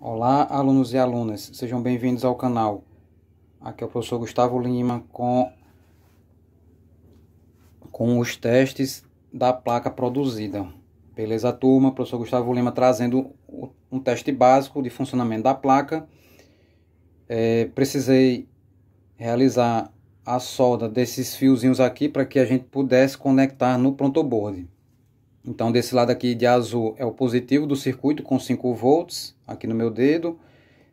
Olá, alunos e alunas, sejam bem-vindos ao canal. Aqui é o professor Gustavo Lima com, com os testes da placa produzida. Beleza, turma? Professor Gustavo Lima trazendo um teste básico de funcionamento da placa. É, precisei realizar a solda desses fiozinhos aqui para que a gente pudesse conectar no pronto board. Então, desse lado aqui de azul é o positivo do circuito com 5 volts, aqui no meu dedo.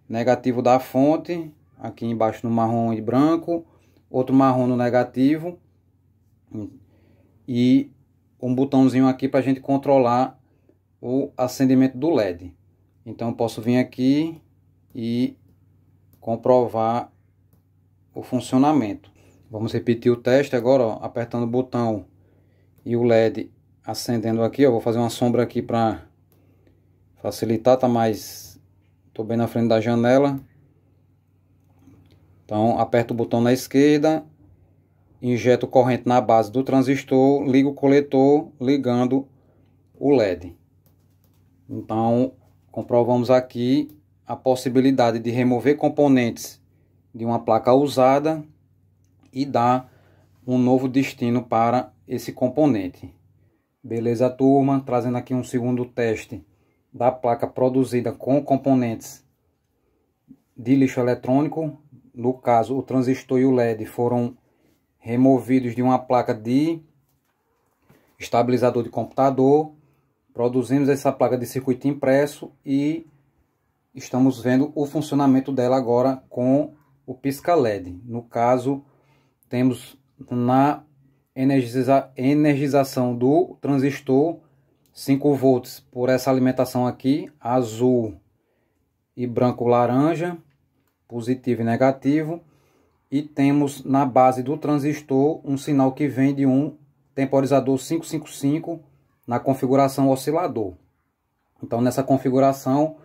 Negativo da fonte, aqui embaixo no marrom e branco. Outro marrom no negativo. E um botãozinho aqui para a gente controlar o acendimento do LED. Então, eu posso vir aqui e comprovar o funcionamento. Vamos repetir o teste agora, ó, apertando o botão e o LED acendendo aqui, ó, vou fazer uma sombra aqui para facilitar, tá mais... Tô bem na frente da janela. Então, aperto o botão na esquerda, injeto corrente na base do transistor, ligo o coletor, ligando o LED. Então, comprovamos aqui a possibilidade de remover componentes de uma placa usada e dar um novo destino para esse componente. Beleza, turma? Trazendo aqui um segundo teste da placa produzida com componentes de lixo eletrônico. No caso, o transistor e o LED foram removidos de uma placa de estabilizador de computador. Produzimos essa placa de circuito impresso e estamos vendo o funcionamento dela agora com o pisca LED. No caso, temos na energiza, energização do transistor 5 volts por essa alimentação aqui, azul e branco laranja, positivo e negativo. E temos na base do transistor um sinal que vem de um temporizador 555 na configuração oscilador. Então nessa configuração,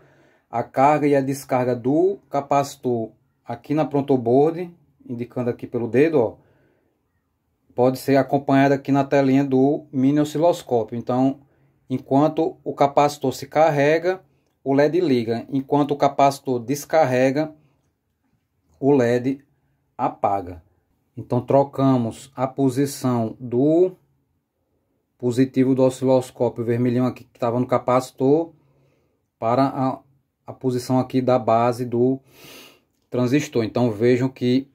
a carga e a descarga do capacitor aqui na protoboard, indicando aqui pelo dedo, ó, pode ser acompanhada aqui na telinha do mini osciloscópio. Então, enquanto o capacitor se carrega, o LED liga. Enquanto o capacitor descarrega, o LED apaga. Então, trocamos a posição do positivo do osciloscópio vermelhão aqui que estava no capacitor para a, a posição aqui da base do transistor. Então, vejam que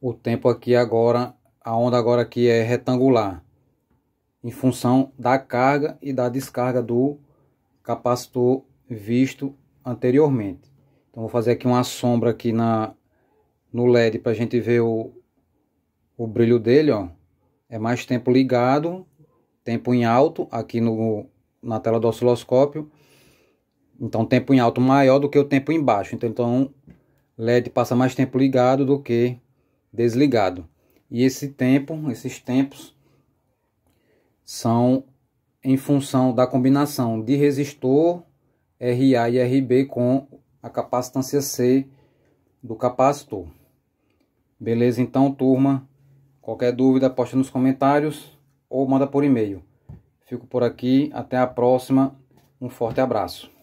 o tempo aqui agora a onda agora aqui é retangular, em função da carga e da descarga do capacitor visto anteriormente. Então vou fazer aqui uma sombra aqui na, no LED para a gente ver o, o brilho dele, ó. É mais tempo ligado, tempo em alto aqui no, na tela do osciloscópio. Então tempo em alto maior do que o tempo em baixo. Então, então LED passa mais tempo ligado do que desligado. E esse tempo, esses tempos, são em função da combinação de resistor RA e RB com a capacitância C do capacitor. Beleza então, turma? Qualquer dúvida, posta nos comentários ou manda por e-mail. Fico por aqui, até a próxima. Um forte abraço.